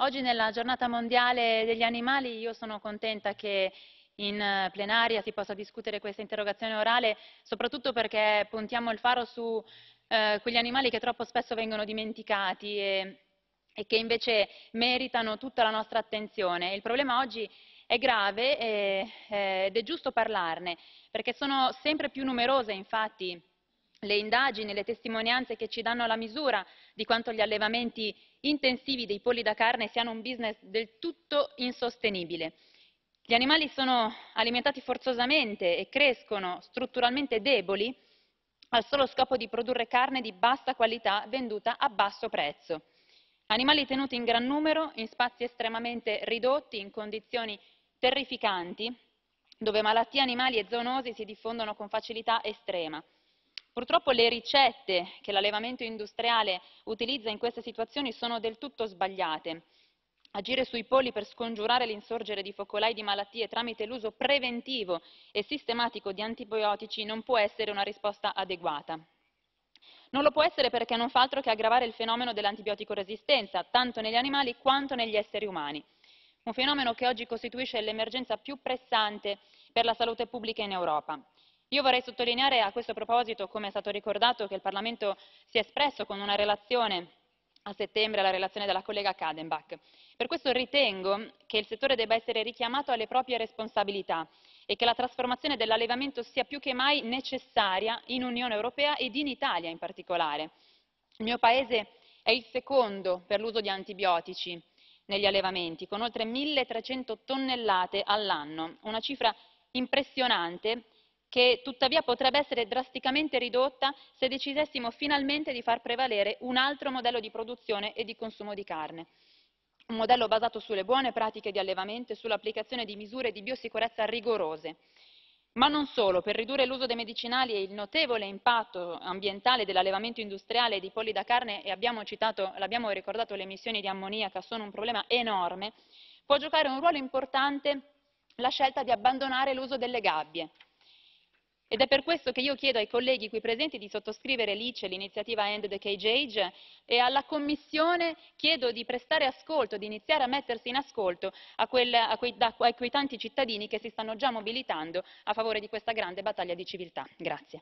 Oggi nella giornata mondiale degli animali io sono contenta che in eh, plenaria si possa discutere questa interrogazione orale, soprattutto perché puntiamo il faro su eh, quegli animali che troppo spesso vengono dimenticati e, e, che invece meritano tutta la nostra attenzione. Il problema oggi è grave e, eh, ed è giusto parlarne, perché sono sempre più numerose infatti le indagini e le testimonianze che ci danno la misura di quanto gli allevamenti intensivi dei polli da carne siano un business del tutto insostenibile. Gli animali sono alimentati forzosamente e crescono strutturalmente deboli al solo scopo di produrre carne di bassa qualità venduta a basso prezzo. Animali tenuti in gran numero, in spazi estremamente ridotti, in condizioni terrificanti, dove malattie animali e zoonosi si diffondono con facilità estrema. Purtroppo le ricette che l'allevamento industriale utilizza in queste situazioni sono del tutto sbagliate. Agire sui polli per scongiurare l'insorgere di focolai di malattie tramite l'uso preventivo e sistematico di antibiotici non può essere una risposta adeguata. Non lo può essere perché non fa altro che aggravare il fenomeno dell'antibiotico resistenza, tanto negli animali quanto negli esseri umani. Un fenomeno che oggi costituisce l'emergenza più pressante per la salute pubblica in Europa. Io vorrei sottolineare a questo proposito, come è stato ricordato, che il Parlamento si è espresso con una relazione a settembre alla relazione della collega Kadenbach. Per questo ritengo che il settore debba essere richiamato alle proprie responsabilità e che la trasformazione dell'allevamento sia più che mai necessaria in Unione Europea ed in Italia in particolare. Il mio Paese è il secondo per l'uso di antibiotici negli allevamenti, con oltre 1.300 tonnellate all'anno, una cifra impressionante che tuttavia potrebbe essere drasticamente ridotta se decidessimo finalmente di far prevalere un altro modello di produzione e di consumo di carne un modello basato sulle buone pratiche di allevamento e sull'applicazione di misure di biosicurezza rigorose ma non solo per ridurre l'uso dei medicinali e il notevole impatto ambientale dell'allevamento industriale di polli da carne e abbiamo citato l'abbiamo ricordato le emissioni di ammoniaca sono un problema enorme può giocare un ruolo importante la scelta di abbandonare l'uso delle gabbie ed è per questo che io chiedo ai colleghi qui presenti di sottoscrivere l'ICE, l'iniziativa End the Cage Age, e alla Commissione chiedo di prestare ascolto, di iniziare a mettersi in ascolto a, quel, a, quei, da, a quei tanti cittadini che si stanno già mobilitando a favore di questa grande battaglia di civiltà. Grazie.